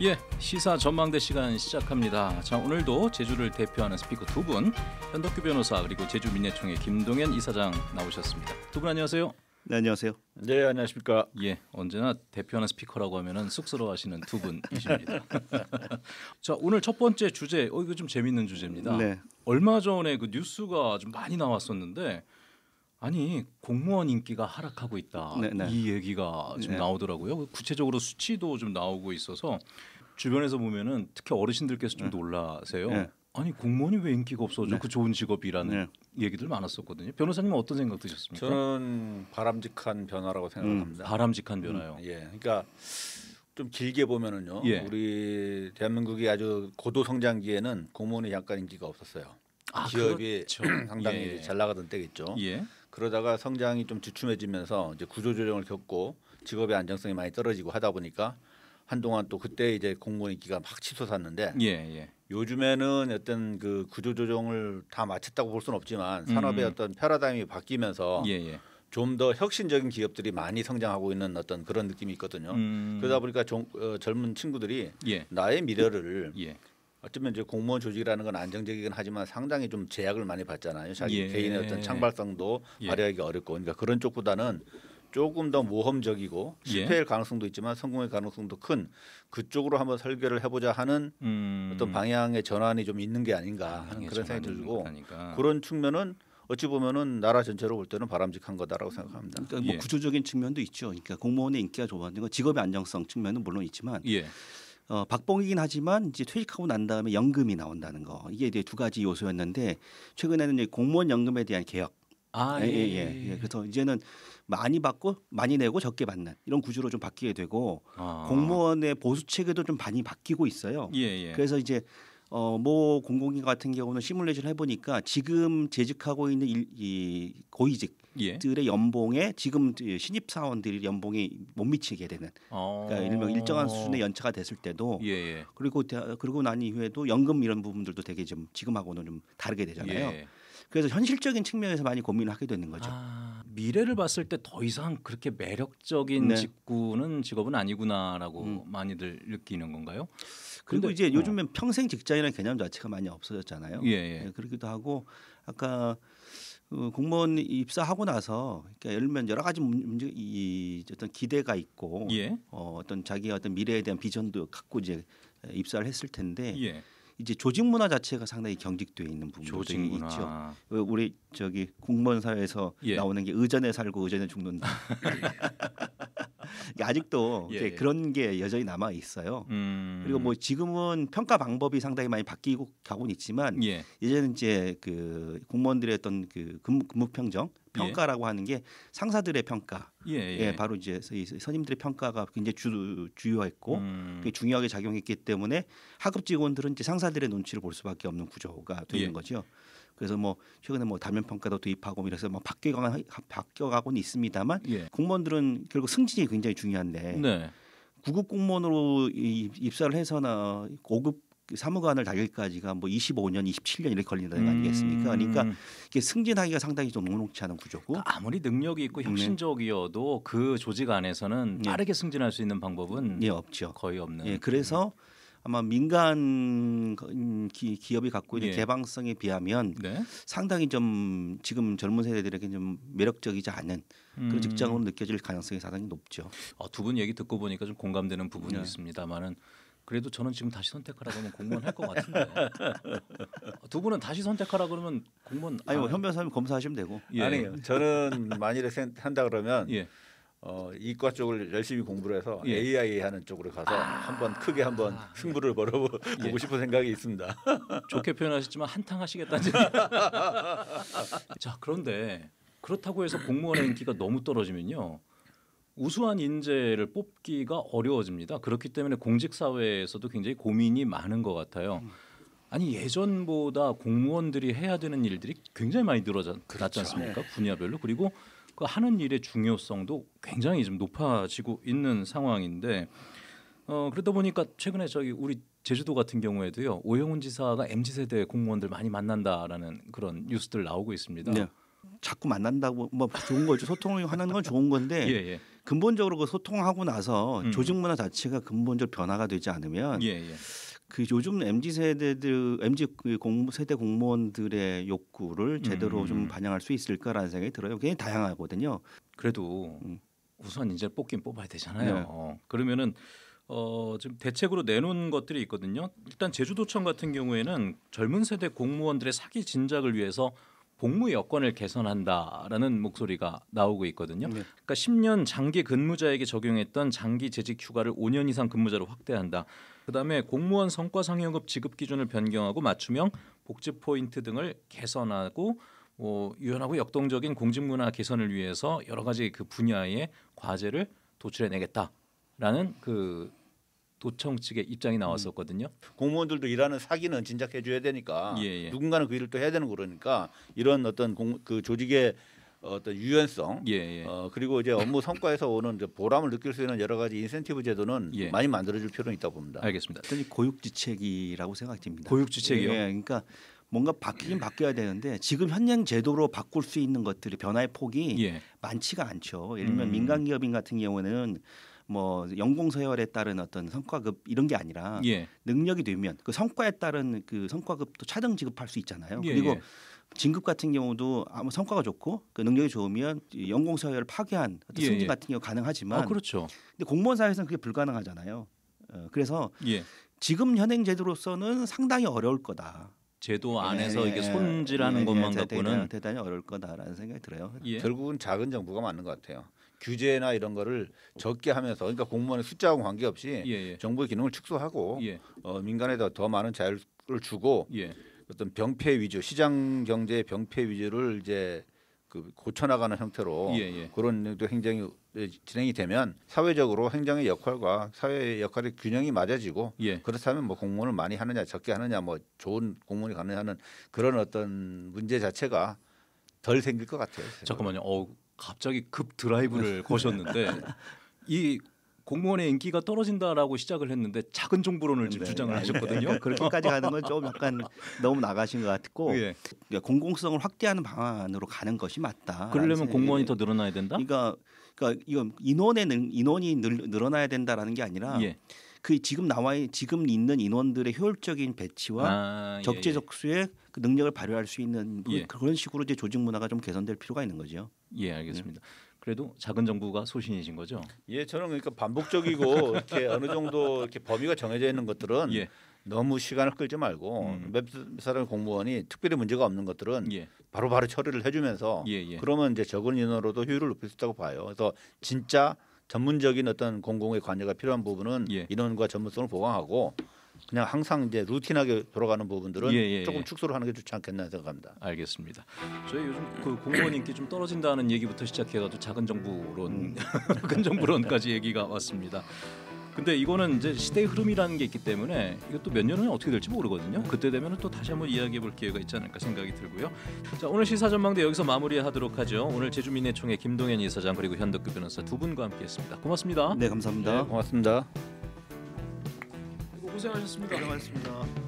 예, 시사 전망대 시간 시작합니다. 자, 오늘도 제주를 대표하는 스피커 두 분, 현덕규 변호사 그리고 제주 민예총회 김동현 이사장 나오셨습니다. 두 분 안녕하세요. 네, 안녕하세요. 네, 안녕하십니까. 예, 언제나 대표하는 스피커라고 하면은 쑥스러워하시는 두 분이십니다. 자, 오늘 첫 번째 주제, 어 이거 좀 재밌는 주제입니다. 네. 얼마 전에 그 뉴스가 좀 많이 나왔었는데 아니 공무원 인기가 하락하고 있다 네네. 네. 이 얘기가 좀 네. 나오더라고요. 구체적으로 수치도 좀 나오고 있어서 주변에서 보면은 특히 어르신들께서 좀 놀라세요. 네. 네. 아니 공무원이 왜 인기가 없어져? 네. 그 좋은 직업이라는 네. 얘기들 많았었거든요. 변호사님은 어떤 생각 드셨습니까? 저는 바람직한 변화라고 생각합니다. 음, 바람직한 변화요. 음, 예, 그러니까 좀 길게 보면은요. 예. 우리 대한민국이 아주 고도 성장기에는 공무원이 약간 인기가 없었어요. 아, 기업이 그렇죠. 상당히 예. 잘 나가던 때겠죠. 예. 그러다가 성장이 좀 주춤해지면서 이제 구조조정을 겪고 직업의 안정성이 많이 떨어지고 하다 보니까 한동안 또 그때 이제 공무원 인기가 막 치솟았는데 예, 예. 요즘에는 어떤 그 구조조정을 다 마쳤다고 볼 수는 없지만 음, 산업의 음. 어떤 패러다임이 바뀌면서 예, 예. 좀더 혁신적인 기업들이 많이 성장하고 있는 어떤 그런 느낌이 있거든요. 음. 그러다 보니까 종, 어, 젊은 친구들이 예. 나의 미래를 예. 어쩌면 이제 공무원 조직이라는 건 안정적이긴 하지만 상당히 좀 제약을 많이 받잖아요. 자기 개인의 어떤 창발성도 발휘하기 어렵고 그러니까 그런 쪽보다는 조금 더 모험적이고 실패할 예. 가능성도 있지만 성공의 가능성도 큰 그쪽으로 한번 설계를 해보자 하는 음. 어떤 방향의 전환이 좀 있는 게 아닌가 하는 그런 생각이 들고 그런 측면은 어찌 보면은 나라 전체로 볼 때는 바람직한 거다라고 생각합니다. 그러니까 뭐 예. 구조적인 측면도 있죠. 그러니까 공무원의 인기가 좋아지는 건 직업의 안정성 측면은 물론 있지만 예. 어, 박봉이긴 하지만 이제 퇴직하고 난 다음에 연금이 나온다는 거 이게 이제 두 가지 요소였는데 최근에는 이제 공무원 연금에 대한 개혁 아, 예 예, 예, 예, 예. 예. 그래서 이제는 많이 받고 많이 내고 적게 받는 이런 구조로 좀 바뀌게 되고 아. 공무원의 보수 체계도 좀 많이 바뀌고 있어요. 예, 예. 그래서 이제 어, 뭐 공공기 관 같은 경우는 시뮬레이션을 해보니까 지금 재직하고 있는 일, 이 고위직들의 예. 연봉에 지금 신입 사원들이 연봉이 못 미치게 되는 어. 그러니까 일명 일정한 수준의 연차가 됐을 때도 예예. 예. 그리고 그리고 난 이후에도 연금 이런 부분들도 되게 좀 지금하고는 좀 다르게 되잖아요. 예. 그래서 현실적인 측면에서 많이 고민을 하게 되는 거죠. 아, 미래를 봤을 때 더 이상 그렇게 매력적인 네. 직구는 직업은 아니구나라고 음. 많이들 느끼는 건가요? 그리고 근데, 이제 어. 요즘엔 평생 직장이라는 개념 자체가 많이 없어졌잖아요. 예, 예. 네, 그러기도 하고 아까 그 공무원 입사하고 나서 그러니까 예를 들면 여러 가지 문제 이 어떤 기대가 있고 예. 어, 어떤 자기의 어떤 미래에 대한 비전도 갖고 이제 입사를 했을 텐데 예. 이제 조직 문화 자체가 상당히 경직돼 있는 부분이 있죠. 우리 저기 공무원 사회에서 예. 나오는 게 의전에 살고 의전에 죽는다. 아직도 예, 예. 그런 게 여전히 남아 있어요. 음. 그리고 뭐 지금은 평가 방법이 상당히 많이 바뀌고 가고는 있지만 예. 예전에 이제 그 공무원들의 어떤 그 근무, 근무 평정 예. 평가라고 하는 게 상사들의 평가, 예, 예. 예 바로 이제 선임들의 평가가 굉장히 주, 주요했고 음. 중요하게 작용했기 때문에 하급 직원들은 이제 상사들의 눈치를 볼 수밖에 없는 구조가 되는 예. 거죠. 그래서 뭐 최근에 뭐 단면 평가도 도입하고 뭐 이래서 막 바뀌어가 바뀌어가곤 있습니다만 예. 공무원들은 결국 승진이 굉장히 중요한데. 네. 구급 공무원으로 입사를 해서나 고급 사무관을 달기까지가 뭐 25년, 27년 이렇게 걸린다는 거 아니겠습니까? 음. 그러니까 이게 승진하기가 상당히 좀 녹록치 않은 구조고 그러니까 아무리 능력이 있고 네. 혁신적이어도 네. 그 조직 안에서는 네. 빠르게 승진할 수 있는 방법은 예, 없죠. 거의 없는. 예, 그래서 아마 민간 기, 업이 갖고 있는 예. 개방성에 비하면 네. 상당히 좀 지금 젊은 세대들에게 좀 매력적이지 않은 그런 음. 직장으로 느껴질 가능성이 상당히 높죠. 어, 두 분 얘기 듣고 보니까 좀 공감되는 부분이 네. 있습니다만은 그래도 저는 지금 다시 선택하라 그러면 공무원 할 것 같은데 두 분은 다시 선택하라 그러면 공무원 아니 뭐 아. 현변사님 검사하시면 되고 예. 아니 저는 만일에 한다 그러면 예. 어, 이과 쪽을 열심히 공부를 해서 예. AI 하는 쪽으로 가서 아~ 한번 크게 한번 아, 예. 승부를 벌어보고 예. 싶은 생각이 있습니다. 좋게 표현하셨지만 한탕하시겠다는 자 그런데 그렇다고 해서 공무원의 인기가 너무 떨어지면요 우수한 인재를 뽑기가 어려워집니다. 그렇기 때문에 공직 사회에서도 굉장히 고민이 많은 것 같아요. 음. 아니 예전보다 공무원들이 해야 되는 일들이 굉장히 많이 늘어났지 그렇죠. 않습니까? 네. 분야별로 그리고 그 하는 일의 중요성도 굉장히 좀 높아지고 있는 상황인데 어 그러다 보니까 최근에 저기 우리 제주도 같은 경우에도요 오영훈 지사가 mz 세대 공무원들 많이 만난다라는 그런 뉴스들 나오고 있습니다. 네. 자꾸 만난다고 뭐 좋은 거죠 소통을 하는 건 좋은 건데 예, 예. 근본적으로 그 소통하고 나서 음. 조직 문화 자체가 근본적 변화가 되지 않으면 예, 예. 그 요즘 mz 세대들 mz 그 공 세대 공무원들의 욕구를 제대로 음. 좀 반영할 수 있을까라는 생각이 들어요. 굉장히 다양하거든요. 그래도 음. 우선 이제 뽑긴 뽑아야 되잖아요. 네. 어, 그러면은 어, 지금 대책으로 내놓은 것들이 있거든요. 일단 제주도청 같은 경우에는 젊은 세대 공무원들의 사기 진작을 위해서 복무 여건을 개선한다라는 목소리가 나오고 있거든요. 네. 그러니까 10년 장기 근무자에게 적용했던 장기 재직 휴가를 5년 이상 근무자로 확대한다. 그다음에 공무원 성과 상여급 지급 기준을 변경하고 맞춤형 복지 포인트 등을 개선하고 뭐 유연하고 역동적인 공직 문화 개선을 위해서 여러 가지 그 분야의 과제를 도출해내겠다라는 그 도청 측의 입장이 음. 나왔었거든요. 공무원들도 일하는 사기는 진작해 줘야 되니까 예, 예. 누군가는 그 일을 또 해야 되는 거니까 이런 어떤 공, 그 조직의 어떤 유연성 예, 예. 어, 그리고 이제 업무 성과에서 오는 보람을 느낄 수 있는 여러 가지 인센티브 제도는 예. 많이 만들어줄 필요는 있다고 봅니다. 알겠습니다. 저는 고육지책이라고 생각됩니다. 고육지책이요. 예, 그러니까 뭔가 바뀌긴 바뀌어야 되는데 지금 현행 제도로 바꿀 수 있는 것들이 변화의 폭이 많지가 않죠. 예를 들면 음. 민간 기업인 같은 경우는 에뭐 연공 서열에 따른 어떤 성과급 이런 게 아니라 예. 능력이 되면 그 성과에 따른 그 성과급도 차등 지급할 수 있잖아요. 예. 그리고 예. 진급 같은 경우도 아무 성과가 좋고 그 능력이 좋으면 연공 서열을 파괴한 어떤 예, 승진 예. 같은 경우 가능하지만 아, 그렇죠. 근데 공무원 사회에서는 그게 불가능하잖아요. 어, 그래서 지금 현행 제도로서는 상당히 어려울 거다. 제도 안에서 예, 이게 손질하는 예, 것만 예, 갖고는 대단히, 어려울 거다라는 생각이 들어요. 결국은 작은 정부가 맞는 것 같아요. 규제나 이런 거를 적게 하면서 그러니까 공무원의 숫자하고 관계없이 예, 예. 정부의 기능을 축소하고 예. 어, 민간에다 더 많은 자유를 주고 예. 어떤 병폐 위주 시장 경제의 병폐 위주를 이제 그 고쳐나가는 형태로 예, 예. 그런 행정이 진행이 되면 사회적으로 행정의 역할과 사회의 역할의 균형이 맞아지고 그렇다면 뭐 공무원을 많이 하느냐 적게 하느냐 뭐 좋은 공무원이 가느냐 는 그런 어떤 문제 자체가 덜 생길 것 같아요. 제가. 잠깐만요. 어, 갑자기 급 드라이브를 네. 거셨는데 이 공무원의 인기가 떨어진다라고 시작을 했는데 작은 정부론을 지금 네, 주장을 네, 하셨거든요. 네, 그렇게까지 가는 건 좀 약간 너무 나가신 것 같고 예. 그러니까 공공성을 확대하는 방안으로 가는 것이 맞다. 그러려면 공무원이 더 늘어나야 된다. 그러니까, 그러니까 이건 인원의 인원이 늘, 늘어나야 된다라는 게 아니라 예. 그 지금 나와 지금 있는 인원들의 효율적인 배치와 아, 예, 적재적소의 예, 예. 그 능력을 발휘할 수 있는 그 예. 그런 식으로 이제 조직 문화가 좀 개선될 필요가 있는 거죠. 예, 알겠습니다. 그래도 작은 정부가 소신이신 거죠? 예, 저는 그러니까 반복적이고 이렇게 어느 정도 이렇게 범위가 정해져 있는 것들은 예. 너무 시간을 끌지 말고 음. 사람 공무원이 특별히 문제가 없는 것들은 예. 바로바로 처리를 해주면서 예, 예. 그러면 이제 적은 인원으로도 효율을 높일 수 있다고 봐요. 그래서 진짜 전문적인 어떤 공공의 관여가 필요한 부분은 예. 인원과 전문성을 보강하고 그냥 항상 이제 루틴하게 돌아가는 부분들은 예, 예, 예. 조금 축소를 하는 게 좋지 않겠나 생각합니다. 알겠습니다. 저희 요즘 그 공무원 인기 좀 떨어진다는 얘기부터 시작해가지고 작은 정부론, 큰 음. 정부론까지 얘기가 왔습니다. 근데 이거는 이제 시대의 흐름이라는 게 있기 때문에 이것도 몇 년 후에 어떻게 될지 모르거든요. 그때 되면 또 다시 한번 이야기해 볼 기회가 있지 않을까 생각이 들고요. 자 오늘 시사 전망대 여기서 마무리하도록 하죠. 오늘 제주민의총회 김동현 이사장 그리고 현덕규 변호사 두 분과 함께했습니다. 고맙습니다. 네 감사합니다. 네, 고맙습니다. 고생하셨습니다. 고생하셨습니다.